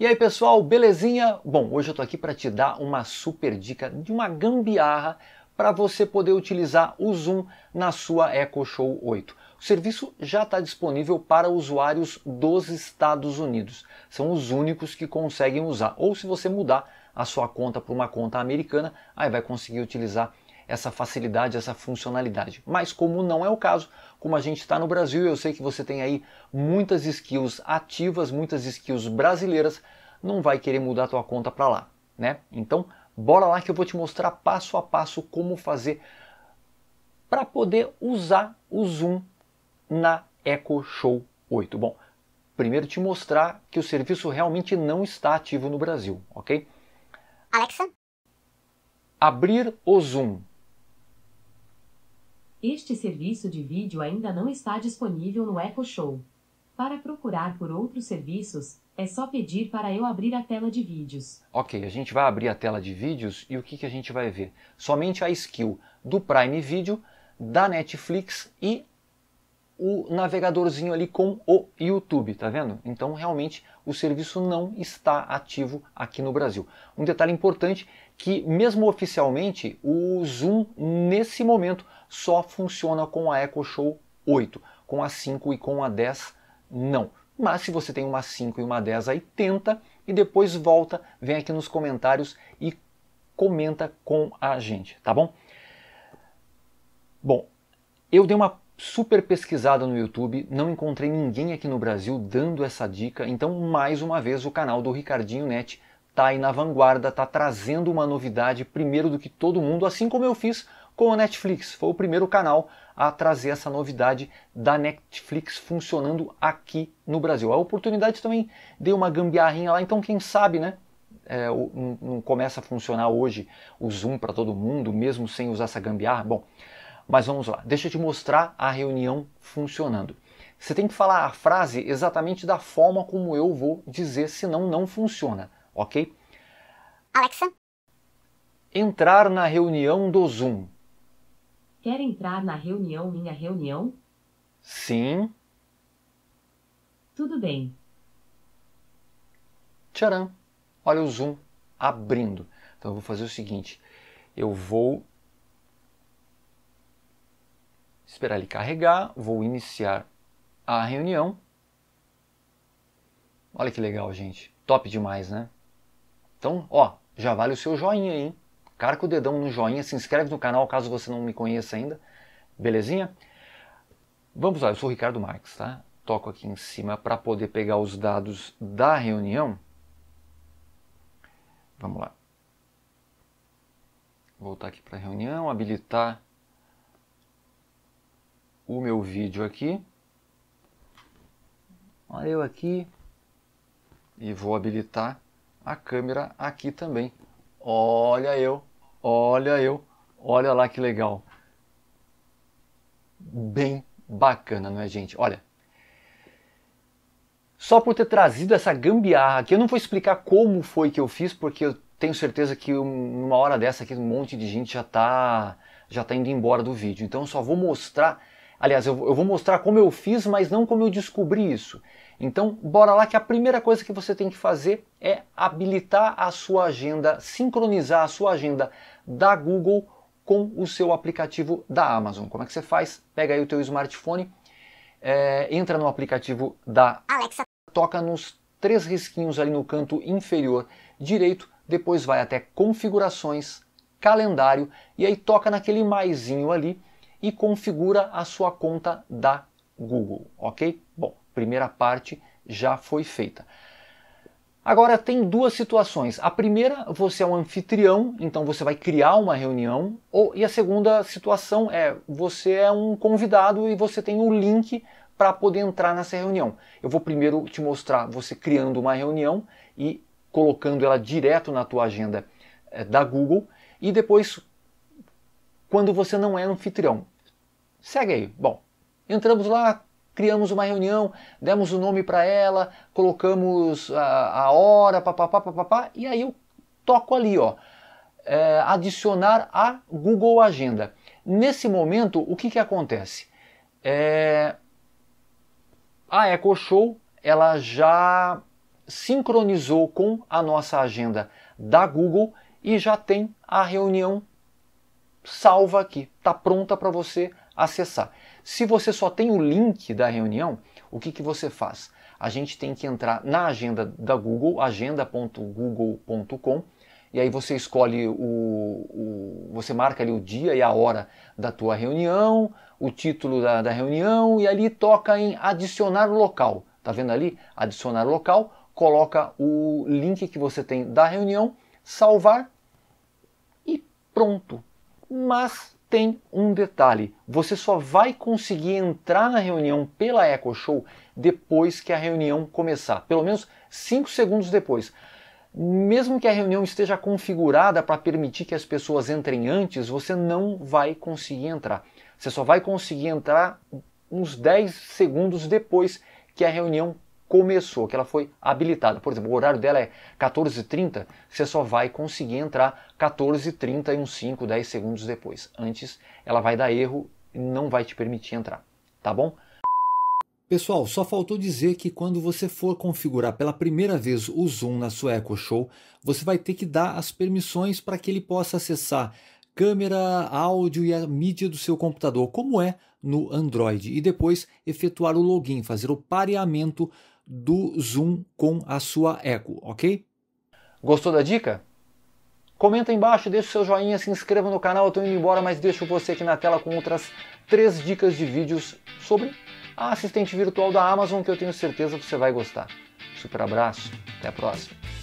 E aí pessoal, belezinha? Bom, hoje eu tô aqui para te dar uma super dica de uma gambiarra para você poder utilizar o Zoom na sua Echo Show 8. O serviço já está disponível para usuários dos Estados Unidos. São os únicos que conseguem usar. Ou se você mudar a sua conta para uma conta americana, aí vai conseguir utilizar essa facilidade, essa funcionalidade. Mas como não é o caso, como a gente está no Brasil, eu sei que você tem aí muitas skills ativas, muitas skills brasileiras, não vai querer mudar a tua conta para lá, né? Então, bora lá que eu vou te mostrar passo a passo como fazer para poder usar o Zoom na Echo Show 8. Bom, primeiro te mostrar que o serviço realmente não está ativo no Brasil, ok? Alexa. Abrir o Zoom. Este serviço de vídeo ainda não está disponível no Echo Show. Para procurar por outros serviços, é só pedir para eu abrir a tela de vídeos. Ok, a gente vai abrir a tela de vídeos e o que, que a gente vai ver? Somente a skill do Prime Video, da Netflix e o navegadorzinho ali com o YouTube, tá vendo? Então realmente o serviço não está ativo aqui no Brasil. Um detalhe importante que mesmo oficialmente o Zoom nesse momento só funciona com a Echo Show 8, com a 5 e com a 10 não. Mas se você tem uma 5 e uma 10 aí tenta e depois volta, vem aqui nos comentários e comenta com a gente, tá bom? Bom, eu dei uma super pesquisada no YouTube, não encontrei ninguém aqui no Brasil dando essa dica, então mais uma vez o canal do Ricardinho Net tá aí na vanguarda, tá trazendo uma novidade primeiro do que todo mundo, assim como eu fiz com a Netflix. Foi o primeiro canal a trazer essa novidade da Netflix funcionando aqui no Brasil. A oportunidade também deu uma gambiarrinha lá, então quem sabe, né? É, não, não começa a funcionar hoje o Zoom para todo mundo, mesmo sem usar essa gambiarra. Bom, mas vamos lá, deixa eu te mostrar a reunião funcionando. Você tem que falar a frase exatamente da forma como eu vou dizer, senão não funciona, ok? Alexa? Entrar na reunião do Zoom. Quer entrar na reunião, minha reunião? Sim. Tudo bem. Tcharam! Olha o Zoom abrindo. Então eu vou fazer o seguinte: eu vou esperar ele carregar, vou iniciar a reunião. Olha que legal, gente. Top demais, né? Então, ó, já vale o seu joinha aí, hein? Carca o dedão no joinha, se inscreve no canal caso você não me conheça ainda. Belezinha? Vamos lá, eu sou o Ricardo Marques, tá? Toco aqui em cima para poder pegar os dados da reunião. Vamos lá. Voltar aqui para a reunião, habilitar o meu vídeo aqui. Olha eu aqui. E vou habilitar a câmera aqui também. Olha eu, olha eu, olha lá que legal. Bem bacana, não é, gente? Olha, só por ter trazido essa gambiarra aqui. Eu não vou explicar como foi que eu fiz, porque eu tenho certeza que uma hora dessa aqui um monte de gente já está já tá indo embora do vídeo. Então só vou mostrar Aliás, eu, eu vou mostrar como eu fiz, mas não como eu descobri isso. Então, bora lá que a primeira coisa que você tem que fazer é habilitar a sua agenda, sincronizar a sua agenda da Google com o seu aplicativo da Amazon. Como é que você faz? Pega aí o teu smartphone, é, entra no aplicativo da Alexa, toca nos três risquinhos ali no canto inferior direito, depois vai até configurações, calendário e aí toca naquele maisinho ali e configura a sua conta da Google, ok? Bom, primeira parte já foi feita. Agora tem duas situações. A primeira, você é um anfitrião, então você vai criar uma reunião, ou, e a segunda situação é você é um convidado e você tem um link para poder entrar nessa reunião. Eu vou primeiro te mostrar você criando uma reunião e colocando ela direto na tua agenda é, da Google e depois quando você não é anfitrião. Segue aí. Bom, entramos lá, criamos uma reunião, demos o um nome para ela, colocamos a, a hora, papapá, papapá, e aí eu toco ali, ó, é, adicionar a Google Agenda. Nesse momento, o que, que acontece? É, a Echo Show ela já sincronizou com a nossa agenda da Google e já tem a reunião salva aqui, está pronta para você acessar. Se você só tem o link da reunião, o que, que você faz? A gente tem que entrar na agenda da Google, agenda.google.com, e aí você escolhe o, o, você marca ali o dia e a hora da tua reunião, o título da, da reunião e ali toca em adicionar local. Tá vendo ali? Adicionar local, coloca o link que você tem da reunião, salvar e pronto. Mas tem um detalhe: você só vai conseguir entrar na reunião pela Echo Show depois que a reunião começar, pelo menos 5 segundos depois. Mesmo que a reunião esteja configurada para permitir que as pessoas entrem antes, você não vai conseguir entrar. Você só vai conseguir entrar uns 10 segundos depois que a reunião começou, que ela foi habilitada. Por exemplo, o horário dela é 14h30, você só vai conseguir entrar 14h30 e uns 5, 10 segundos depois. Antes, ela vai dar erro e não vai te permitir entrar, tá bom? Pessoal, só faltou dizer que quando você for configurar pela primeira vez o Zoom na sua Echo Show, você vai ter que dar as permissões para que ele possa acessar câmera, áudio e a mídia do seu computador, como é no Android, e depois efetuar o login, fazer o pareamento do Zoom com a sua Echo, ok? Gostou da dica? Comenta embaixo, deixa o seu joinha, se inscreva no canal, eu tô indo embora, mas deixo você aqui na tela com outras três dicas de vídeos sobre a assistente virtual da Amazon que eu tenho certeza você vai gostar. Super abraço, até a próxima.